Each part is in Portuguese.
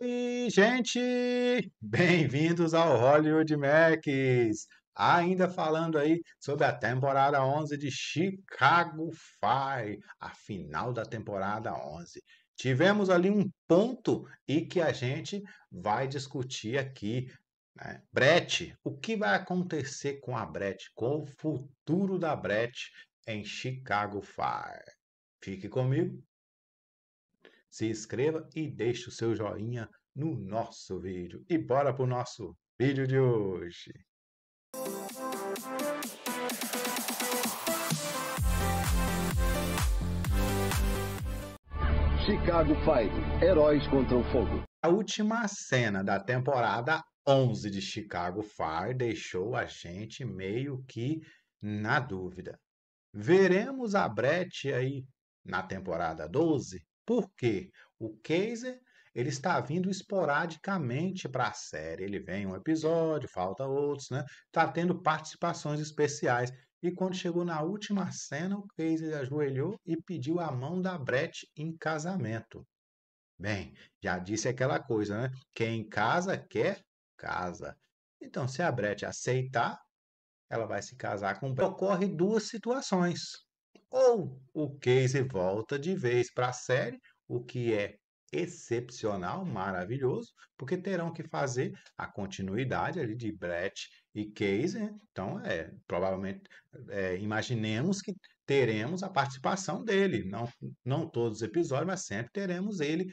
Oi, gente! Bem-vindos ao Hollywood Max! Ainda falando aí sobre a temporada 11 de Chicago Fire, a final da temporada 11. Tivemos ali um ponto e que a gente vai discutir aqui. Né? Brett, o que vai acontecer com a Brett? Com o futuro da Brett em Chicago Fire? Fique comigo se inscreva e deixe o seu joinha no nosso vídeo. E bora pro nosso vídeo de hoje. Chicago Fire, heróis contra o fogo. A última cena da temporada 11 de Chicago Fire deixou a gente meio que na dúvida. Veremos a Brett aí na temporada 12? Porque o Kaiser ele está vindo esporadicamente para a série. Ele vem um episódio, falta outros, né? Está tendo participações especiais. E quando chegou na última cena, o Casey ajoelhou e pediu a mão da Brett em casamento. Bem, já disse aquela coisa, né? Quem casa quer casa. Então, se a Brett aceitar, ela vai se casar com o Brett. Ocorre duas situações ou o Casey volta de vez para a série, o que é excepcional, maravilhoso, porque terão que fazer a continuidade ali de Brett e Casey. Né? Então, é, provavelmente, é, imaginemos que teremos a participação dele. Não, não todos os episódios, mas sempre teremos ele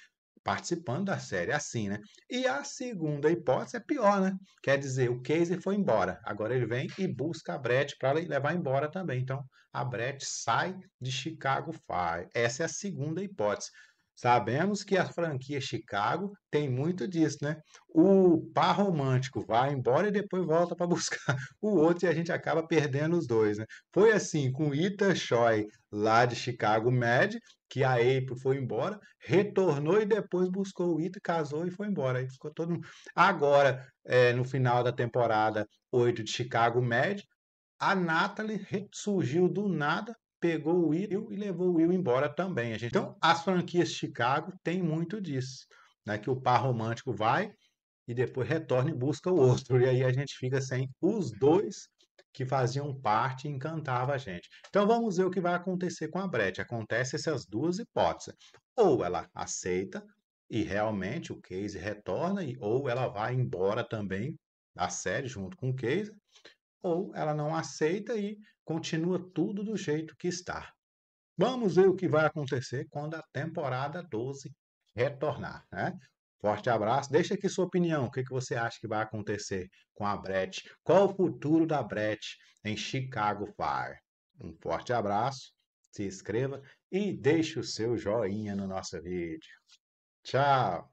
participando da série, assim, né? E a segunda hipótese é pior, né? Quer dizer, o Casey foi embora, agora ele vem e busca a Brett para levar embora também. Então, a Brett sai de Chicago Fire. Essa é a segunda hipótese. Sabemos que a franquia Chicago tem muito disso, né? O par romântico vai embora e depois volta para buscar o outro e a gente acaba perdendo os dois, né? Foi assim com Ita Choi lá de Chicago Med que a April foi embora, retornou e depois buscou o Ita, casou e foi embora. Aí ficou todo mundo. Agora, é, no final da temporada 8 de Chicago Med, a Natalie surgiu do nada, pegou o Will e levou o Will embora também. Gente... Então, as franquias de Chicago têm muito disso, né? Que o par romântico vai e depois retorna e busca o outro. E aí a gente fica sem os dois que faziam parte e encantava a gente. Então vamos ver o que vai acontecer com a Brete. Acontece essas duas hipóteses. Ou ela aceita e realmente o Case retorna, ou ela vai embora também da série junto com o Case, ou ela não aceita e continua tudo do jeito que está. Vamos ver o que vai acontecer quando a temporada 12 retornar. Né? Forte abraço. Deixa aqui sua opinião. O que, que você acha que vai acontecer com a Brett? Qual o futuro da Brett em Chicago Fire? Um forte abraço. Se inscreva e deixe o seu joinha no nosso vídeo. Tchau!